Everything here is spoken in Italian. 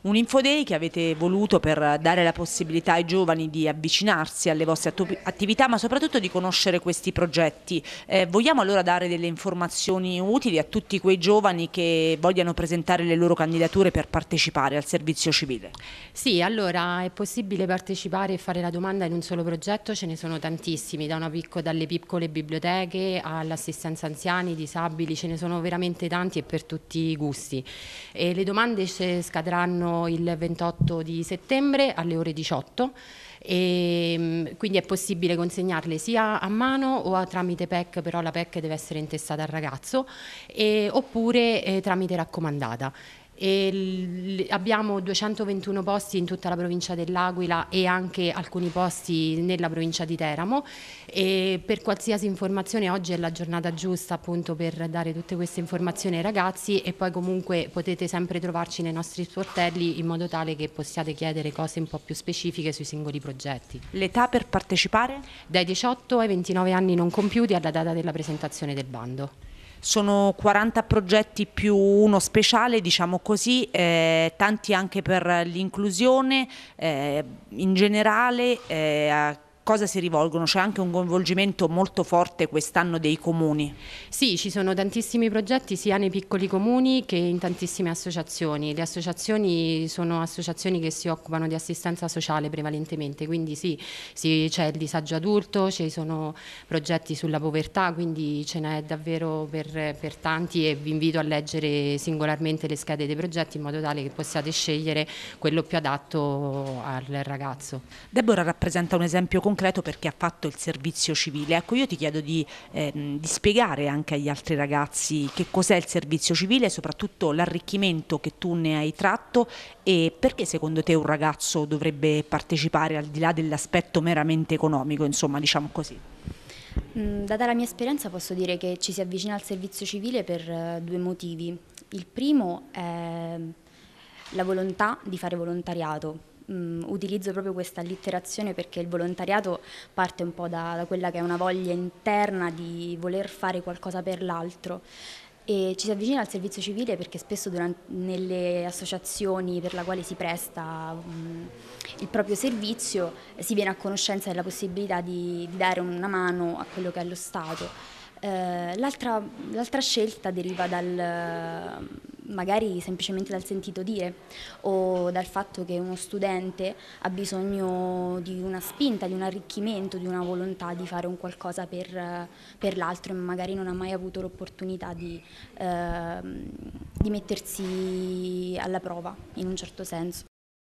Un infoday che avete voluto per dare la possibilità ai giovani di avvicinarsi alle vostre attività ma soprattutto di conoscere questi progetti. Eh, vogliamo allora dare delle informazioni utili a tutti quei giovani che vogliano presentare le loro candidature per partecipare al servizio civile? Sì, allora è possibile partecipare e fare la domanda in un solo progetto, ce ne sono tantissimi, da picco, dalle piccole biblioteche all'assistenza anziani, disabili, ce ne sono veramente tanti e per tutti i gusti. E le domande scadranno fino il 28 di settembre alle ore 18 e ehm, quindi è possibile consegnarle sia a mano o a, tramite PEC, però la PEC deve essere intestata al ragazzo, e, oppure eh, tramite raccomandata. E abbiamo 221 posti in tutta la provincia dell'Aquila e anche alcuni posti nella provincia di Teramo e per qualsiasi informazione oggi è la giornata giusta appunto per dare tutte queste informazioni ai ragazzi e poi comunque potete sempre trovarci nei nostri sportelli in modo tale che possiate chiedere cose un po' più specifiche sui singoli progetti. L'età per partecipare? Dai 18 ai 29 anni non compiuti alla data della presentazione del bando sono 40 progetti più uno speciale, diciamo così, eh, tanti anche per l'inclusione eh, in generale, eh, cosa si rivolgono? C'è anche un coinvolgimento molto forte quest'anno dei comuni? Sì, ci sono tantissimi progetti sia nei piccoli comuni che in tantissime associazioni. Le associazioni sono associazioni che si occupano di assistenza sociale prevalentemente, quindi sì, sì c'è il disagio adulto, ci sono progetti sulla povertà, quindi ce n'è davvero per, per tanti e vi invito a leggere singolarmente le schede dei progetti in modo tale che possiate scegliere quello più adatto al ragazzo. Deborah rappresenta un esempio concreto concreto perché ha fatto il servizio civile. Ecco, io ti chiedo di, ehm, di spiegare anche agli altri ragazzi che cos'è il servizio civile soprattutto l'arricchimento che tu ne hai tratto e perché secondo te un ragazzo dovrebbe partecipare al di là dell'aspetto meramente economico, insomma, diciamo così. Mm, data la mia esperienza posso dire che ci si avvicina al servizio civile per eh, due motivi. Il primo è la volontà di fare volontariato, mh, utilizzo proprio questa allitterazione perché il volontariato parte un po' da, da quella che è una voglia interna di voler fare qualcosa per l'altro e ci si avvicina al servizio civile perché spesso durante, nelle associazioni per la quale si presta um, il proprio servizio eh, si viene a conoscenza della possibilità di, di dare una mano a quello che è lo Stato. Eh, l'altra, l'altra, scelta deriva dal magari semplicemente dal sentito dire o dal fatto che uno studente ha bisogno di una spinta, di un arricchimento, di una volontà di fare un qualcosa per, per l'altro e magari non ha mai avuto l'opportunità di, eh, di mettersi alla prova in un certo senso.